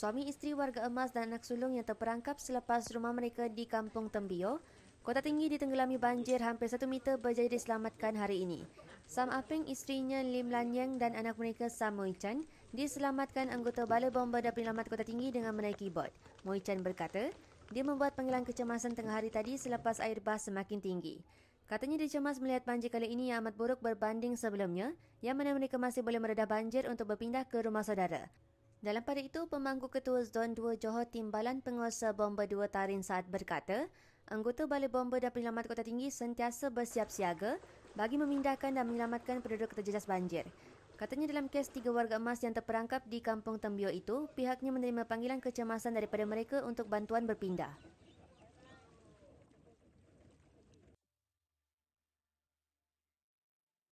suami isteri warga emas dan anak sulung yang terperangkap selepas rumah mereka di Kampung Tembio, Kota Tinggi ditenggelami banjir hampir satu meter berjaya diselamatkan hari ini. Sam Apeng, isterinya Lim Lanyang dan anak mereka Sam Moi Chan diselamatkan anggota balai bomba dan penyelamat Kota Tinggi dengan menaiki bot. Moi Chan berkata, dia membuat panggilan kecemasan tengah hari tadi selepas air bas semakin tinggi. Katanya dia cemas melihat banjir kali ini yang amat buruk berbanding sebelumnya, yang mana mereka masih boleh meredah banjir untuk berpindah ke rumah saudara. Dalam pada itu, pemangku ketua Zon 2 Johor Timbalan Penguasa Bomba 2 Tarin saat berkata, anggota Balai Bomba dan Penyelamat Kota Tinggi sentiasa bersiap siaga bagi memindahkan dan menyelamatkan penduduk terjejas banjir. Katanya dalam kes tiga warga emas yang terperangkap di Kampung Tembio itu, pihaknya menerima panggilan kecemasan daripada mereka untuk bantuan berpindah.